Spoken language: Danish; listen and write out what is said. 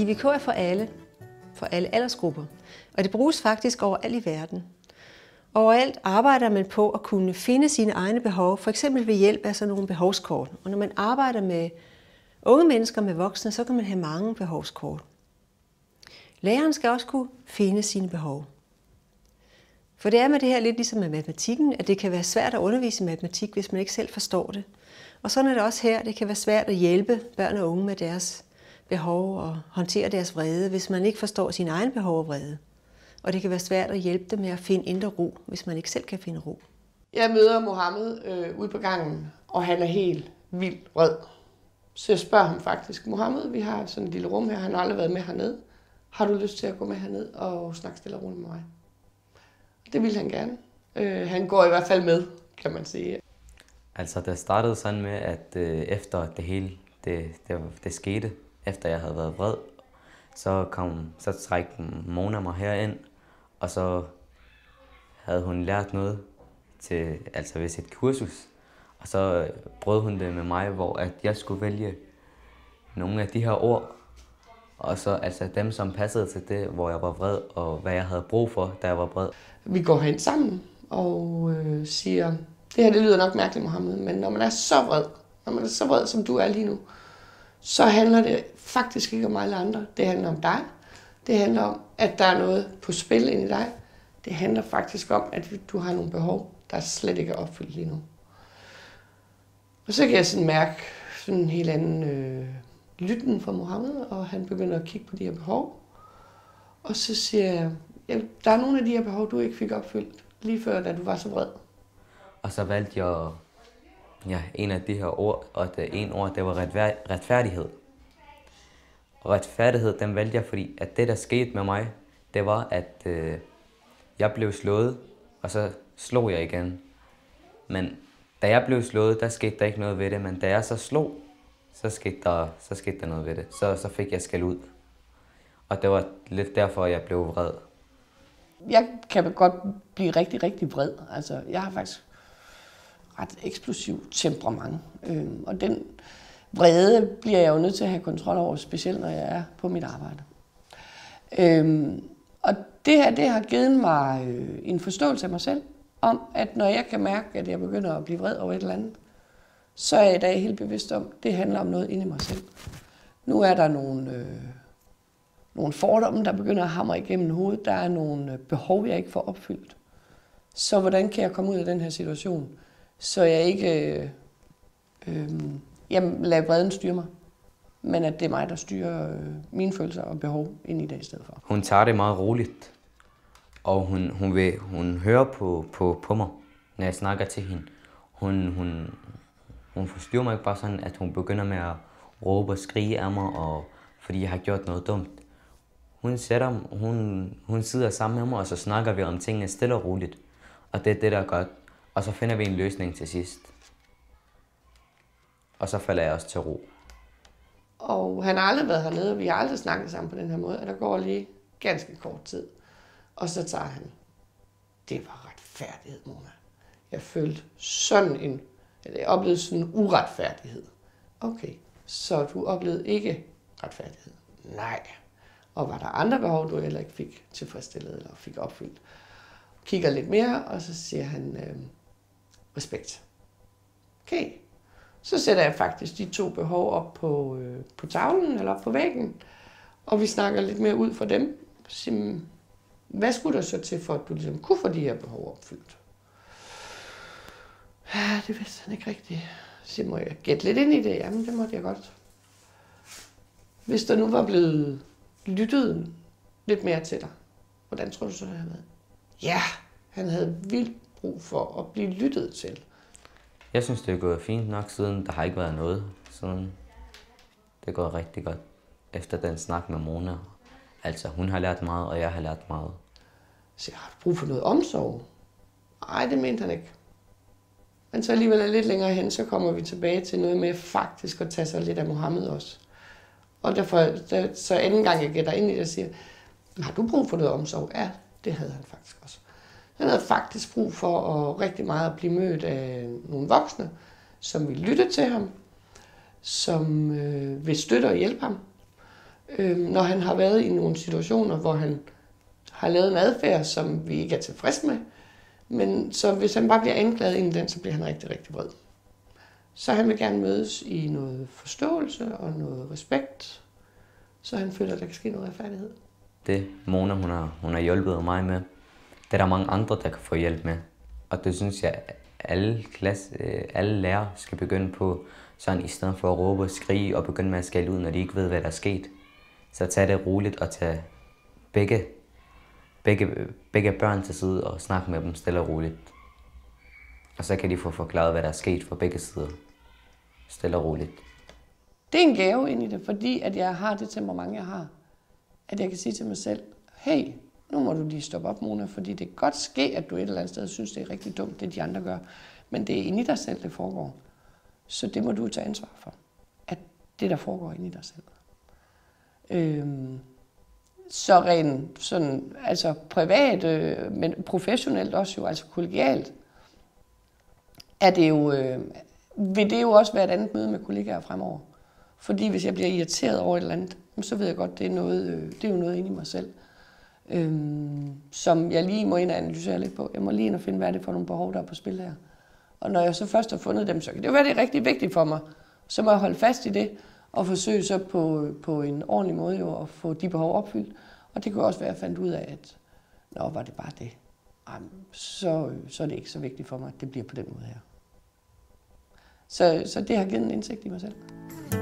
IVK er for alle, for alle aldersgrupper, og det bruges faktisk overalt i verden. Overalt arbejder man på at kunne finde sine egne behov, for eksempel ved hjælp af sådan nogle behovskort. Og når man arbejder med unge mennesker med voksne, så kan man have mange behovskort. Læreren skal også kunne finde sine behov. For det er med det her lidt ligesom med matematikken, at det kan være svært at undervise i matematik, hvis man ikke selv forstår det. Og sådan er det også her, det kan være svært at hjælpe børn og unge med deres behov og håndtere deres vrede, hvis man ikke forstår sin egen behov og vrede. Og det kan være svært at hjælpe dem med at finde indre ro, hvis man ikke selv kan finde ro. Jeg møder Mohammed øh, ude på gangen, og han er helt vildt rød. Så jeg spørger ham faktisk, Mohammed, vi har sådan et lille rum her, han har aldrig været med hernede. Har du lyst til at gå med herned og snakke stille og roligt med mig? Det ville han gerne. Øh, han går i hvert fald med, kan man sige. Altså, det startede sådan med, at øh, efter det hele det, det, det skete, efter jeg havde været vred. Så, kom, så trækte Mona mig herind, og så havde hun lært noget til, altså ved sit kursus. Og så øh, brød hun det med mig, hvor at jeg skulle vælge nogle af de her ord, og så altså dem, som passede til det, hvor jeg var vred, og hvad jeg havde brug for, da jeg var vred. Vi går hen sammen og øh, siger, det her det lyder nok mærkeligt, Mohammed, men når man er så vred, når man er så vred, som du er lige nu, øh, så handler det faktisk ikke om alle andre. Det handler om dig. Det handler om, at der er noget på spil inde i dig. Det handler faktisk om, at du har nogle behov, der slet ikke er opfyldt lige nu. Og så kan jeg sådan mærke sådan en helt anden øh, lytten fra Mohammed, og han begynder at kigge på de her behov. Og så siger jeg, ja, der er nogle af de her behov, du ikke fik opfyldt, lige før da du var så vred. Og så valgte jeg ja, en af de her ord, og det en ord, det var retfærdighed. Retfærdighed, den valgte jeg, fordi at det, der skete med mig, det var, at øh, jeg blev slået, og så slog jeg igen. Men da jeg blev slået, der skete der ikke noget ved det, men da jeg så slog, så skete der, så skete der noget ved det. Så, så fik jeg skal ud. Og det var lidt derfor, jeg blev vred. Jeg kan godt blive rigtig, rigtig vred. Altså, jeg har faktisk ret eksplosivt temperament. Øh, og den vrede bliver jeg jo nødt til at have kontrol over, specielt når jeg er på mit arbejde. Øh, og det her det har givet mig øh, en forståelse af mig selv, om at når jeg kan mærke, at jeg begynder at blive vred over et eller andet, så er jeg i dag helt bevidst om, at det handler om noget inde i mig selv. Nu er der nogle, øh, nogle fordomme, der begynder at hamre igennem hovedet. Der er nogle øh, behov, jeg ikke får opfyldt. Så hvordan kan jeg komme ud af den her situation? så jeg ikke øh, øh, lader vreden styre mig. Men at det er mig, der styrer øh, mine følelser og behov ind i det i stedet for. Hun tager det meget roligt, og hun, hun, vil, hun hører på, på, på mig, når jeg snakker til hende. Hun, hun, hun forstyrrer mig ikke bare sådan, at hun begynder med at råbe og skrige af mig, og, fordi jeg har gjort noget dumt. Hun, sætter, hun, hun sidder sammen med mig, og så snakker vi om tingene stille og roligt. Og det er det, der gør, godt og så finder vi en løsning til sidst. Og så falder jeg også til ro. Og han har aldrig været hernede, og vi har aldrig snakket sammen på den her måde, og der går lige ganske kort tid. Og så tager han. Det var retfærdighed, Mona. Jeg følte sådan en, eller jeg oplevede sådan en uretfærdighed. Okay, så du oplevede ikke retfærdighed? Nej. Og var der andre behov, du heller ikke fik tilfredsstillet eller fik opfyldt? Kigger lidt mere, og så siger han, øh, respekt. Okay. Så sætter jeg faktisk de to behov op på, øh, på tavlen eller op på væggen, og vi snakker lidt mere ud for dem. Sim, hvad skulle der så til, for at du ligesom kunne få de her behov opfyldt? Ja, det vidste han ikke rigtigt. Så må jeg gætte lidt ind i det? Jamen, det måtte jeg godt. Hvis der nu var blevet lyttet lidt mere til dig, hvordan tror du så, det havde været? Ja, han havde vildt brug for at blive lyttet til? Jeg synes, det er gået fint nok, siden der har ikke været noget. Siden det er gået rigtig godt efter den snak med Mona. Altså, hun har lært meget, og jeg har lært meget. Så jeg har brug for noget omsorg. Nej, det mente han ikke. Men så alligevel lidt længere hen, så kommer vi tilbage til noget med faktisk at tage sig lidt af Mohammed også. Og derfor, så anden gang jeg gætter ind i det, siger, har du brug for noget omsorg? Ja, det havde han faktisk også. Han havde faktisk brug for at rigtig meget at blive mødt af nogle voksne, som ville lytte til ham, som øh, vil støtte og hjælpe ham. Øh, når han har været i nogle situationer, hvor han har lavet en adfærd, som vi ikke er tilfredse med, men så hvis han bare bliver anklaget inden den, så bliver han rigtig, rigtig vred. Så han vil gerne mødes i noget forståelse og noget respekt, så han føler, at der kan ske noget retfærdighed. Det Mona, hun har, hun har hjulpet mig med, det er der mange andre, der kan få hjælp med. Og det synes jeg, alle, klasse, øh, alle lærere skal begynde på, sådan i stedet for at råbe og skrige og begynde med at skælde ud, når de ikke ved, hvad der er sket. Så tag det roligt og tag begge, begge, begge børn til side og snak med dem stille og roligt. Og så kan de få forklaret, hvad der er sket fra begge sider. Stille og roligt. Det er en gave ind i det, fordi at jeg har det temperament, jeg har. At jeg kan sige til mig selv, hey, nu må du lige stoppe op, Mona, fordi det kan godt ske, at du et eller andet sted synes, det er rigtig dumt, det de andre gør. Men det er inde i dig selv, det foregår. Så det må du tage ansvar for. At det, der foregår inde i dig selv. Øhm, så rent sådan, altså privat, øh, men professionelt også jo, altså kollegialt, er det jo, øh, vil det jo også være et andet møde med kollegaer fremover. Fordi hvis jeg bliver irriteret over et eller andet, så ved jeg godt, det er, noget, øh, det er jo noget inde i mig selv øhm, som jeg lige må ind og analysere lidt på. Jeg må lige ind og finde, hvad er det for nogle behov, der er på spil her. Og når jeg så først har fundet dem, så kan det jo være, det er rigtig vigtigt for mig. Så må jeg holde fast i det, og forsøge så på, på en ordentlig måde jo at få de behov opfyldt. Og det kunne også være, at jeg fandt ud af, at nå, var det bare det. Jamen, så, så er det ikke så vigtigt for mig, at det bliver på den måde her. Så, så det har givet en indsigt i mig selv.